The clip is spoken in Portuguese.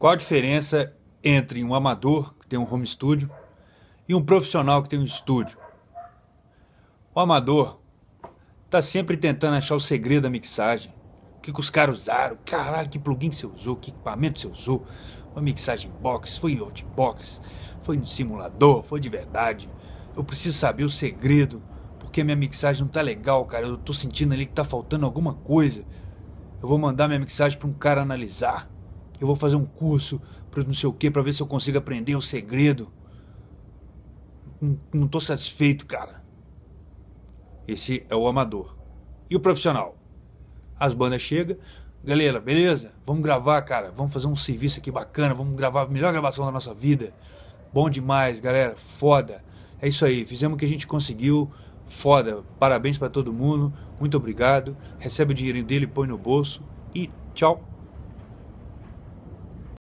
Qual a diferença entre um amador que tem um home studio e um profissional que tem um estúdio? O amador tá sempre tentando achar o segredo da mixagem. O que, que os caras usaram? Caralho, que plugin que você usou? Que equipamento você usou? Foi mixagem box? Foi outbox? Foi no simulador? Foi de verdade? Eu preciso saber o segredo, porque minha mixagem não tá legal, cara. Eu tô sentindo ali que tá faltando alguma coisa. Eu vou mandar minha mixagem para um cara analisar eu vou fazer um curso para não sei o que, para ver se eu consigo aprender o segredo. Não estou satisfeito, cara. Esse é o amador. E o profissional? As bandas chegam, galera, beleza? Vamos gravar, cara. Vamos fazer um serviço aqui bacana. Vamos gravar a melhor gravação da nossa vida. Bom demais, galera. Foda. É isso aí. Fizemos o que a gente conseguiu. Foda. Parabéns para todo mundo. Muito obrigado. Recebe o dinheiro dele, põe no bolso. E tchau.